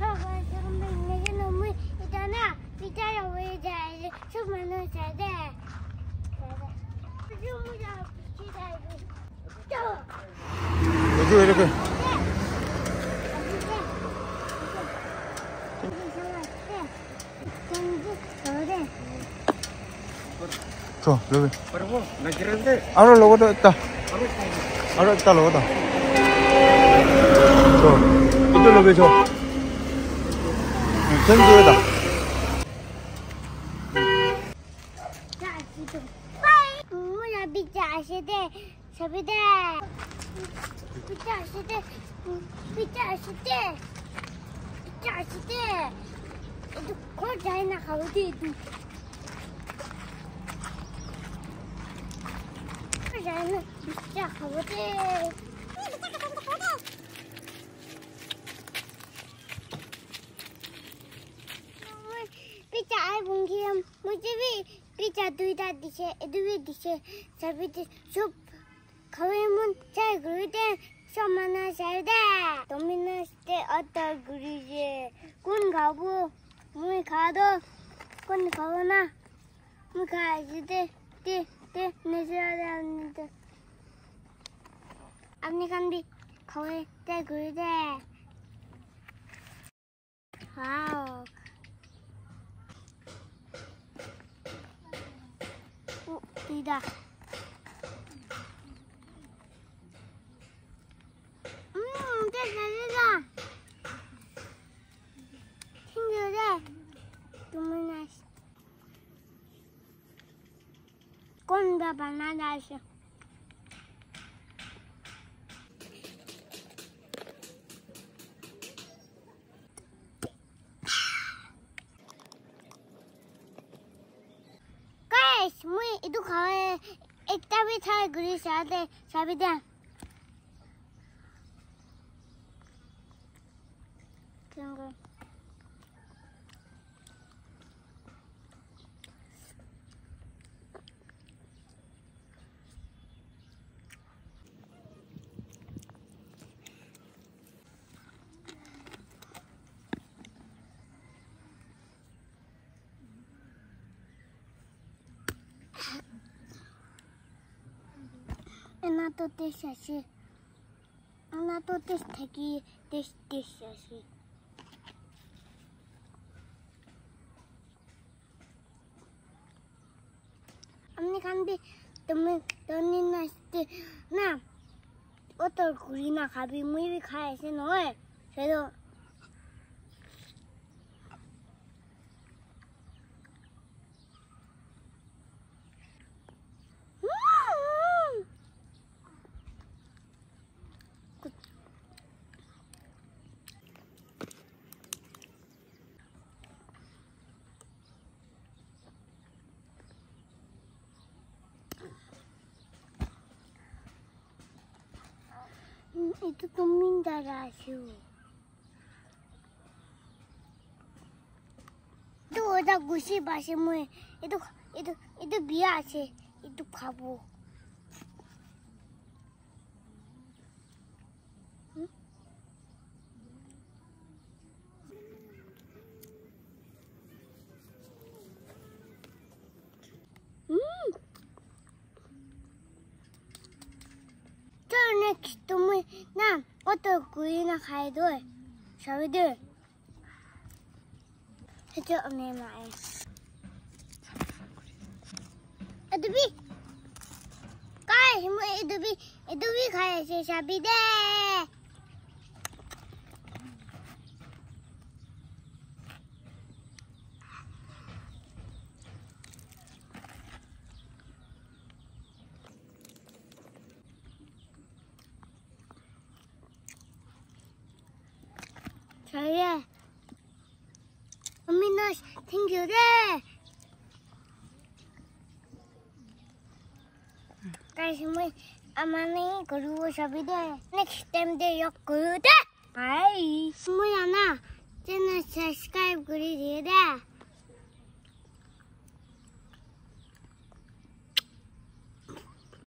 여기 왜 이렇게 저 여기 알아 로고도 있다 알아 있다 로고다 저 이쪽 로고 저全部上だピッチャーして、しゃべで。ピッチャーして、ピッチャーして、ピッチャーして、えっと、この মুঙ্গিয়াম মুজিবি পিঠা দুইটা দিছে দুই দিছে সাবিতে সব খাওয়াই মন চাই গুরুতে সমানা সাইদা তুমি নাচতে অত গুরিজে কোন খাবো মুই খাওয়া দো কোন খাবো না মুই খাইছি তে তে তে নেচে আপনি কান্দি খাওয়াই তাই ঘুরে দেয় Wow. 这的。嗯，这个的。个，这的，怎么拿？棍 itu kawan ekta bhi tha guru sath sabida Thank you. এনাতো দেশ আছে এনাতো দেশ থাকি দেশ দেশ আছে আপনি খানবি তুমি তুমি নাচতে না ও তোর ঘুরি না খাবি মুই খাই আছে নয় সেটা Itu tumin darah tu. ada gusi bahasa mui. Itu itu itu biasa. Itu kabur. 것도 구이나 가이도 저희들 해줘 언니 말. 에드비 가이 힘을 에드비 에드비 가야지 샤비데. 저희의어미나탱규래다시면아마네그리고샵이데 next time 데구데바이스무야나쟤는셔스카이프그리디래